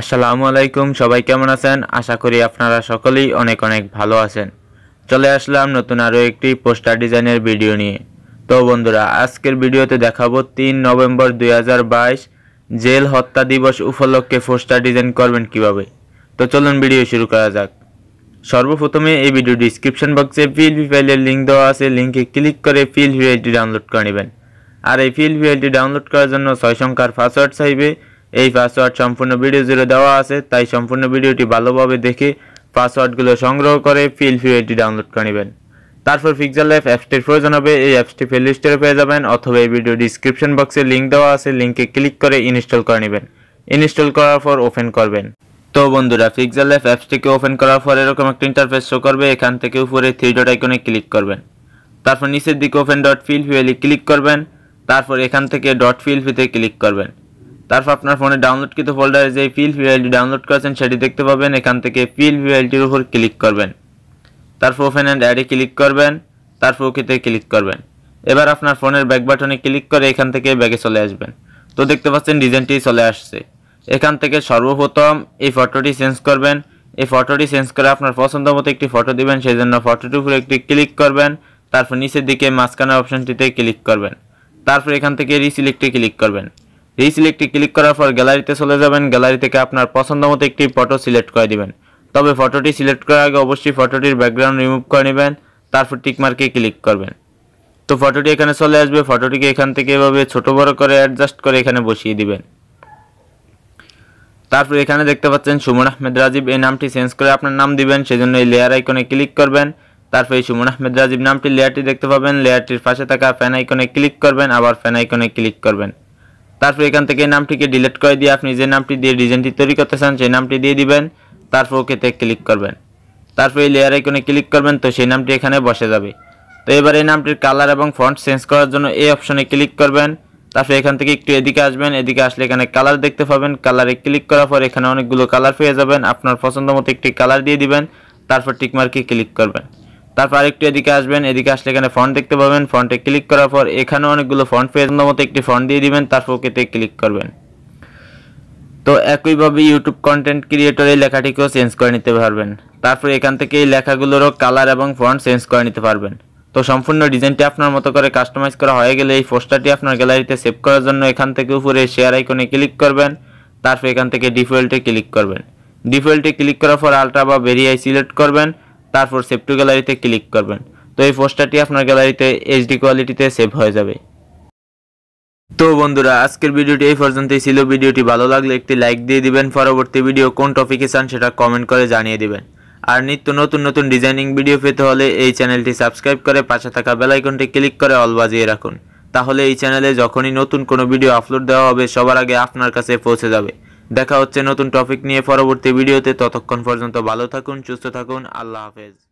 আসসালামু আলাইকুম সবাই কেমন আছেন আশা করি আপনারা সকলেই অনেক অনেক ভালো আছেন চলে আসলাম নতুন আরও একটি পোস্টার ডিজাইনের ভিডিও নিয়ে তো বন্ধুরা আজকের ভিডিওতে দেখাবো তিন নভেম্বর দুই জেল হত্যা দিবস উপলক্ষে পোস্টার ডিজাইন করবেন কিভাবে তো চলুন ভিডিও শুরু করা যাক সর্বপ্রথমে এই ভিডিও ডিসক্রিপশন বক্সে ভি ফাইলের লিঙ্ক দেওয়া আছে লিঙ্কে ক্লিক করে ফিল ফাইলটি ডাউনলোড করে নেবেন আর এই ফিল ফাইলটি ডাউনলোড করার জন্য ছয় সংখ্যার পাসওয়ার্ড চাইবে এই পাসওয়ার্ড সম্পূর্ণ ভিডিও জুড়ে দেওয়া আছে তাই সম্পূর্ণ ভিডিওটি ভালোভাবে দেখে পাসওয়ার্ডগুলো সংগ্রহ করে ফিল ফ্রি এটি ডাউনলোড করে নেবেন তারপর ফিক্সার লাইফ অ্যাপসটির প্রয়োজন হবে এই অ্যাপসটি প্লে লিস্টে পেয়ে যাবেন অথবা এই ভিডিও ডিসক্রিপশন বক্সে লিঙ্ক দেওয়া আছে লিঙ্কে ক্লিক করে ইনস্টল করে নেবেন ইনস্টল করার পর ওপেন করবেন তো বন্ধুরা ফিক্সার লাইফ অ্যাপসটিকে ওপেন করার পর এরকম একটা ইন্টারফেস শো করবে এখান থেকে উপরে থ্রি ডট আইকনে ক্লিক করবেন তারপর নিচের দিকে ওপেন ডট ফিল ফিউলি ক্লিক করবেন তারপর এখান থেকে ডট ফিল ফিতে ক্লিক করবেন তারপর আপনার ফোনে ডাউনলোডকৃত ফোল্ডারে যে পিল ভিআইলটি ডাউনলোড করেছেন সেটি দেখতে পাবেন এখান থেকে পিল ভিআইলটির উপর ক্লিক করবেন তারপর ওপেন অ্যান্ড অ্যাডে ক্লিক করবেন তারপর ওকেতে ক্লিক করবেন এবার আপনার ফোনের ব্যাক বাটনে ক্লিক করে এখান থেকে ব্যাগে চলে আসবেন তো দেখতে পাচ্ছেন ডিজাইনটি চলে আসছে এখান থেকে সর্বপ্রথম এই ফটোটি চেঞ্জ করবেন এই ফটোটি চেঞ্জ করে আপনার পছন্দ মতো একটি ফটো দিবেন সেই জন্য ফটোটির উপরে একটি ক্লিক করবেন তারপর নিচের দিকে মাঝখানের অপশনটিতে ক্লিক করবেন তারপর এখান থেকে রিসিলেক্টে ক্লিক করবেন রি ক্লিক করার পর গ্যালারিতে চলে যাবেন গ্যালারি থেকে আপনার পছন্দ মতো একটি ফটো সিলেক্ট করে দিবেন তবে ফটোটি সিলেক্ট করার আগে অবশ্যই ফটোটির ব্যাকগ্রাউন্ড রিমুভ করে নেবেন তারপর টিকমার্কে ক্লিক করবেন তো ফটোটি এখানে চলে আসবে ফটোটিকে এখান থেকে এভাবে ছোট বড় করে অ্যাডজাস্ট করে এখানে বসিয়ে দিবেন তারপর এখানে দেখতে পাচ্ছেন সুমন আহমেদ রাজীব এই নামটি চেঞ্জ করে আপনার নাম দিবেন সেজন্য এই লেয়ার আইকনে ক্লিক করবেন তারপর এই সুমন আহমেদ রাজীব নামটি লেয়ারটি দেখতে পাবেন লেয়ারটির পাশে থাকা ফ্যান আইকনে ক্লিক করবেন আবার ফ্যান আইকনে ক্লিক করবেন তারপর এখান থেকে নামটিকে ডিলিট করে দিয়ে আপনি যে নামটি দিয়ে ডিজাইনটি তৈরি করতে চান সেই নামটি দিয়ে দিবেন তারপর ওকেতে ক্লিক করবেন তারপর এই লেয়ার আইকনে ক্লিক করবেন তো সেই নামটি এখানে বসে যাবে তো এবার এই নামটির কালার এবং ফন্ট চেঞ্জ করার জন্য এই অপশনে ক্লিক করবেন তারপর এখান থেকে একটু এদিকে আসবেন এদিকে আসলে এখানে কালার দেখতে পাবেন কালারে ক্লিক করার পর এখানে অনেকগুলো কালার পেয়ে যাবেন আপনার পছন্দ মতো একটি কালার দিয়ে দিবেন তারপর টিকমার্কে ক্লিক করবেন তারপর আরেকটু এদিকে আসবেন এদিকে আসলে এখানে ফন্ট দেখতে পাবেন ফন্টে ক্লিক করার পর এখানে অনেকগুলো ফন্ট পেয়ে মতো একটি ফন্ট দিয়ে দিবেন তারপর ওকেতে ক্লিক করবেন তো একইভাবে ইউটিউব কন্টেন্ট ক্রিয়েটর এই লেখাটিকেও চেঞ্জ করে নিতে পারবেন তারপর এখান থেকে এই লেখাগুলোরও কালার এবং ফন্ট চেঞ্জ করে নিতে পারবেন তো সম্পূর্ণ ডিজাইনটি আপনার মতো করে কাস্টমাইজ করা হয়ে গেলে এই পোস্টারটি আপনার গ্যালারিতে সেভ করার জন্য এখান থেকে উপরে শেয়ার আইকনে ক্লিক করবেন তারপর এখান থেকে ডিফল্টে ক্লিক করবেন ডিফল্টে ক্লিক করার পর আলট্রা বা বেরিয়াই সিলেক্ট করবেন তারপর সেভ টু গ্যালারিতে ক্লিক করবেন তো এই পোস্টারটি আপনার গ্যালারিতে এইচডি কোয়ালিটিতে সেভ হয়ে যাবে তো বন্ধুরা আজকের ভিডিওটি এই পর্যন্তই ছিল ভিডিওটি ভালো লাগলে একটি লাইক দিয়ে দিবেন পরবর্তী ভিডিও কোন টপিকে চান সেটা কমেন্ট করে জানিয়ে দিবেন আর নিত্য নতুন নতুন ডিজাইনিং ভিডিও পেতে হলে এই চ্যানেলটি সাবস্ক্রাইব করে পাশে থাকা বেলাইকনটি ক্লিক করে অল বাজিয়ে রাখুন তাহলে এই চ্যানেলে যখনই নতুন কোনো ভিডিও আপলোড দেওয়া হবে সবার আগে আপনার কাছে পৌঁছে যাবে দেখা হচ্ছে নতুন টপিক নিয়ে পরবর্তী ভিডিওতে ততক্ষণ পর্যন্ত ভালো থাকুন সুস্থ থাকুন আল্লাহ হাফেজ